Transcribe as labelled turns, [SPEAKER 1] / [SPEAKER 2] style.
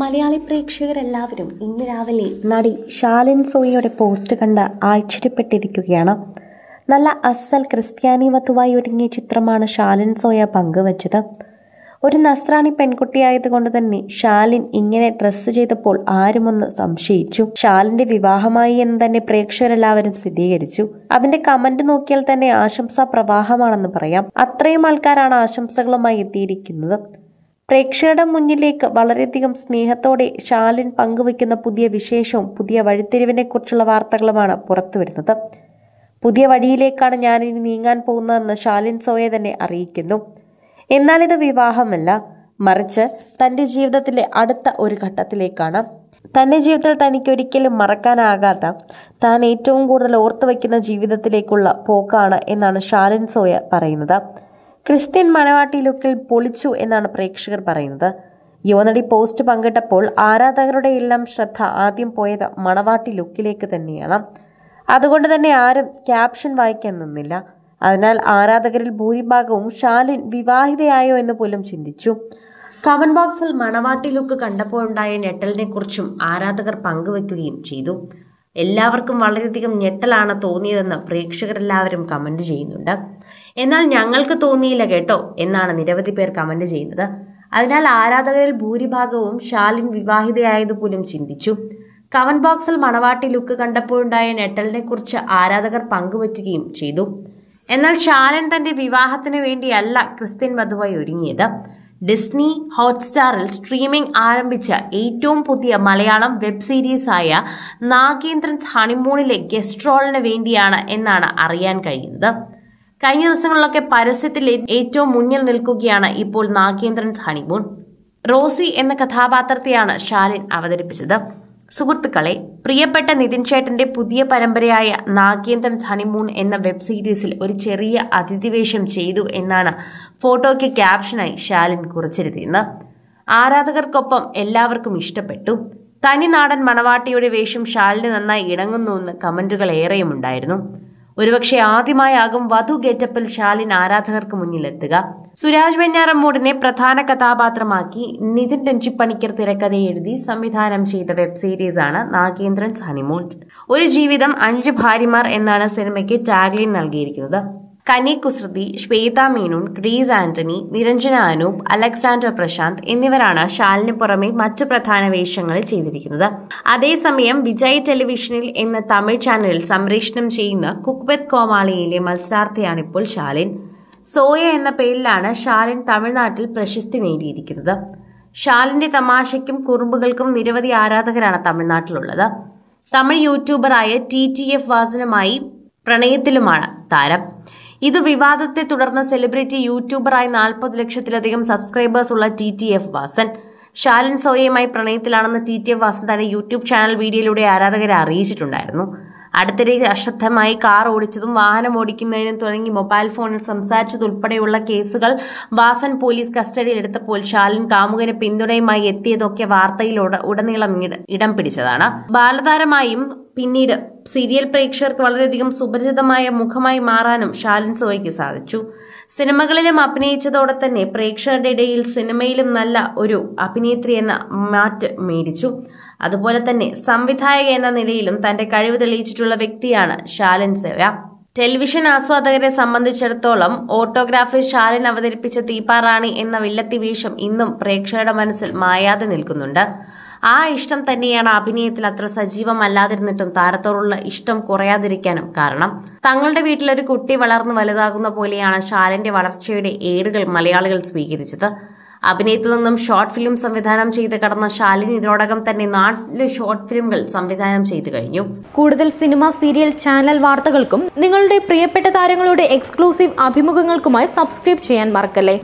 [SPEAKER 1] മലയാളി പ്രേക്ഷകരെല്ലാവരും ഇന്ന് രാവിലെ നടി ഷാലിൻ സോയിയുടെ പോസ്റ്റ് കണ്ട് ആശ്ചര്യപ്പെട്ടിരിക്കുകയാണ് നല്ല അസൽ ക്രിസ്ത്യാനി വധുവായി ഒരുങ്ങിയ ചിത്രമാണ് ഷാലിൻ സോയ പങ്കുവച്ചത് ഒരു നസ്രാണി പെൺകുട്ടിയായതുകൊണ്ട് തന്നെ ഷാലിൻ ഇങ്ങനെ ഡ്രസ്സ് ചെയ്തപ്പോൾ ആരുമൊന്ന് സംശയിച്ചു ഷാലിന്റെ വിവാഹമായി എന്ന് തന്നെ പ്രേക്ഷകരെല്ലാവരും സ്ഥിരീകരിച്ചു അതിന്റെ കമന്റ് നോക്കിയാൽ തന്നെ ആശംസാ പ്രവാഹമാണെന്ന് പറയാം അത്രയും ആൾക്കാരാണ് ആശംസകളുമായി എത്തിയിരിക്കുന്നത് പ്രേക്ഷകരുടെ മുന്നിലേക്ക് വളരെയധികം സ്നേഹത്തോടെ ഷാലിൻ പങ്കുവയ്ക്കുന്ന പുതിയ വിശേഷവും പുതിയ വഴിത്തിരിവിനെക്കുറിച്ചുള്ള വാർത്തകളുമാണ് പുറത്തു വരുന്നത് പുതിയ വഴിയിലേക്കാണ് ഞാനിനി നീങ്ങാൻ പോകുന്നതെന്ന് ഷാലിൻ സോയെ തന്നെ അറിയിക്കുന്നു എന്നാൽ ഇത് വിവാഹമല്ല മറിച്ച് തൻ്റെ ജീവിതത്തിലെ അടുത്ത ഒരു ഘട്ടത്തിലേക്കാണ് തൻ്റെ ജീവിതത്തിൽ തനിക്ക് ഒരിക്കലും മറക്കാനാകാത്ത താൻ ഏറ്റവും കൂടുതൽ ഓർത്തു വയ്ക്കുന്ന ജീവിതത്തിലേക്കുള്ള പോക്കാണ് എന്നാണ് ഷാലിൻ സോയ പറയുന്നത് ക്രിസ്ത്യൻ മണവാട്ടി ലുക്കിൽ പൊളിച്ചു എന്നാണ് പ്രേക്ഷകർ പറയുന്നത് യുവനടി പോസ്റ്റ് പങ്കിട്ടപ്പോൾ ആരാധകരുടെ എല്ലാം ശ്രദ്ധ ആദ്യം പോയത് മണവാട്ടി ലുക്കിലേക്ക് തന്നെയാണ് അതുകൊണ്ട് തന്നെ ആരും ക്യാപ്ഷൻ വായിക്കാൻ നിന്നില്ല അതിനാൽ ആരാധകരിൽ ഭൂരിഭാഗവും ഷാലിൻ വിവാഹിതയായോ എന്ന് പോലും ചിന്തിച്ചു കമന്റ് ബോക്സിൽ മണവാട്ടി ലുക്ക് കണ്ടപ്പോഴുണ്ടായ കുറിച്ചും ആരാധകർ പങ്കുവെക്കുകയും ചെയ്തു എല്ലാവർക്കും വളരെയധികം ഞെട്ടലാണ് തോന്നിയതെന്ന് പ്രേക്ഷകരെല്ലാവരും കമൻ്റ് ചെയ്യുന്നുണ്ട് എന്നാൽ ഞങ്ങൾക്ക് തോന്നിയില്ല കേട്ടോ എന്നാണ് നിരവധി പേർ കമൻ്റ് ചെയ്യുന്നത് അതിനാൽ ആരാധകരിൽ ഭൂരിഭാഗവും ഷാലിൻ വിവാഹിതയായത് പോലും ചിന്തിച്ചു കവൻ ബോക്സിൽ മണവാട്ടി ലുക്ക് കണ്ടപ്പോഴുണ്ടായ ഞെട്ടലിനെ കുറിച്ച് ആരാധകർ പങ്കുവയ്ക്കുകയും ചെയ്തു എന്നാൽ ഷാലൻ തന്റെ വിവാഹത്തിന് വേണ്ടിയല്ല ക്രിസ്ത്യൻ വധുവായി ഒരുങ്ങിയത് ഡിസ്നി ഹോട്ട്സ്റ്റാറിൽ സ്ട്രീമിംഗ് ആരംഭിച്ച ഏറ്റവും പുതിയ മലയാളം വെബ് സീരീസായ നാഗേന്ദ്രൻസ് ഹണിമൂണിലെ ഗസ്റ്റ് റോളിന് വേണ്ടിയാണ് എന്നാണ് അറിയാൻ കഴിയുന്നത് കഴിഞ്ഞ ദിവസങ്ങളിലൊക്കെ പരസ്യത്തിൽ ഏറ്റവും മുന്നിൽ നിൽക്കുകയാണ് ഇപ്പോൾ നാഗേന്ദ്രൻസ് ഹണിമൂൺ റോസി എന്ന കഥാപാത്രത്തെയാണ് ഷാലിൻ അവതരിപ്പിച്ചത് സുഹൃത്തുക്കളെ പ്രിയപ്പെട്ട നിതിൻ ചേട്ടന്റെ പുതിയ പരമ്പരയായ നാഗേന്ദ്രൻ ഹണിമൂൺ എന്ന വെബ് സീരീസിൽ ഒരു ചെറിയ അതിഥിവേഷം ചെയ്തു എന്നാണ് ഫോട്ടോയ്ക്ക് ക്യാപ്ഷനായി ശാലിൻ കുറിച്ചിരുന്നത് ആരാധകർക്കൊപ്പം എല്ലാവർക്കും ഇഷ്ടപ്പെട്ടു തനി നാടൻ മണവാട്ടിയുടെ വേഷം ഷാലിന് നന്നായി ഇണങ്ങുന്നുവെന്ന് കമന്റുകൾ ഏറെയും ഉണ്ടായിരുന്നു ഒരുപക്ഷെ ആദ്യമായാകും വധു ഗെറ്റപ്പിൽ ഷാലിൻ ആരാധകർക്ക് മുന്നിലെത്തുക സുരാജ് വെഞ്ഞാറമ്മൂടിനെ പ്രധാന കഥാപാത്രമാക്കി നിതിൻ രഞ്ജിപ്പണിക്കർ തിരക്കഥ എഴുതി സംവിധാനം ചെയ്ത വെബ് സീരീസാണ് നാഗേന്ദ്രൻസ് ഹണിമൂൺസ് ഒരു ജീവിതം അഞ്ച് ഭാര്യമാർ എന്നാണ് സിനിമയ്ക്ക് ടാഗ്ലൈൻ നൽകിയിരിക്കുന്നത് കനി കുസൃതി ശ്വേത മേനോൻ ഗ്രീസ് ആന്റണി നിരഞ്ജന അനൂപ് അലക്സാണ്ടർ പ്രശാന്ത് എന്നിവരാണ് ഷാലിന് പുറമെ മറ്റു പ്രധാന വേഷങ്ങൾ ചെയ്തിരിക്കുന്നത് അതേസമയം വിജയ് ടെലിവിഷനിൽ എന്ന തമിഴ് ചാനലിൽ സംപ്രേഷണം ചെയ്യുന്ന കുക്ബെത് കോമാളിയിലെ മത്സരാർത്ഥിയാണിപ്പോൾ ഷാലിൻ സോയ എന്ന പേരിലാണ് ഷാലിൻ തമിഴ്നാട്ടിൽ പ്രശസ്തി നേടിയിരിക്കുന്നത് ഷാലിന്റെ തമാശയ്ക്കും കുറുമ്പുകൾക്കും നിരവധി ആരാധകരാണ് തമിഴ്നാട്ടിലുള്ളത് തമിഴ് യൂട്യൂബറായ ടി ടി എഫ് വാസനുമായി പ്രണയത്തിലുമാണ് താരം ഇത് വിവാദത്തെ തുടർന്ന് സെലിബ്രിറ്റി യൂട്യൂബറായി നാൽപ്പത് ലക്ഷത്തിലധികം സബ്സ്ക്രൈബേഴ്സ് ഉള്ള T T F Vasan Shalin സോയയുമായി പ്രണയത്തിലാണെന്ന് ടി ടി എഫ് വാസൻ തന്റെ യൂട്യൂബ് ചാനൽ വീഡിയോയിലൂടെ ആരാധകരെ അറിയിച്ചിട്ടുണ്ടായിരുന്നു അടുത്തിടെ അശ്രദ്ധമായി കാർ ഓടിച്ചതും വാഹനം ഓടിക്കുന്നതിനും തുടങ്ങി മൊബൈൽ ഫോണിൽ സംസാരിച്ചതുൾപ്പെടെയുള്ള കേസുകൾ വാസൻ പോലീസ് കസ്റ്റഡിയിലെടുത്തപ്പോൾ ഷാലിൻ കാമുകന് പിന്തുണയുമായി എത്തിയതൊക്കെ വാർത്തയിൽ ഉടനീളം ഇടം പിടിച്ചതാണ് ബാലതാരമായും പിന്നീട് സീരിയൽ പ്രേക്ഷകർക്ക് വളരെയധികം സുപരിചിതമായ മുഖമായി മാറാനും ഷാലിൻ സോയ്ക്ക് സാധിച്ചു സിനിമകളിലും അഭിനയിച്ചതോടെ തന്നെ പ്രേക്ഷകരുടെ ഇടയിൽ സിനിമയിലും നല്ല ഒരു അഭിനേത്രി എന്ന മാറ്റ് മേടിച്ചു അതുപോലെ തന്നെ സംവിധായക എന്ന നിലയിലും തന്റെ കഴിവ് തെളിയിച്ചിട്ടുള്ള വ്യക്തിയാണ് ഷാലിൻ സോയ ടെലിവിഷൻ ആസ്വാദകരെ സംബന്ധിച്ചിടത്തോളം ഓട്ടോഗ്രാഫി ഷാലിൻ അവതരിപ്പിച്ച തീപ്പാറാണി എന്ന വില്ലത്തി വേഷം ഇന്നും പ്രേക്ഷകരുടെ മനസ്സിൽ മായാതെ നിൽക്കുന്നുണ്ട് ആ ഇഷ്ടം തന്നെയാണ് അഭിനയത്തിൽ അത്ര സജീവമല്ലാതിരുന്നിട്ടും താരത്തോടുള്ള ഇഷ്ടം കുറയാതിരിക്കാനും കാരണം തങ്ങളുടെ വീട്ടിലൊരു കുട്ടി വളർന്നു വലുതാകുന്ന പോലെയാണ് ഷാലിന്റെ വളർച്ചയുടെ ഏടുകൾ മലയാളികൾ സ്വീകരിച്ചത് അഭിനയത്തിൽ നിന്നും ഷോർട്ട് ഫിലിം സംവിധാനം ചെയ്ത് കടന്ന ഷാലിൻ ഇതിനോടകം തന്നെ നാല് ഷോർട്ട് ഫിലിമുകൾ സംവിധാനം ചെയ്തു കഴിഞ്ഞു കൂടുതൽ സിനിമ സീരിയൽ ചാനൽ വാർത്തകൾക്കും നിങ്ങളുടെ പ്രിയപ്പെട്ട താരങ്ങളുടെ എക്സ്ക്ലൂസീവ് അഭിമുഖങ്ങൾക്കുമായി സബ്സ്ക്രൈബ് ചെയ്യാൻ മറക്കല്ലേ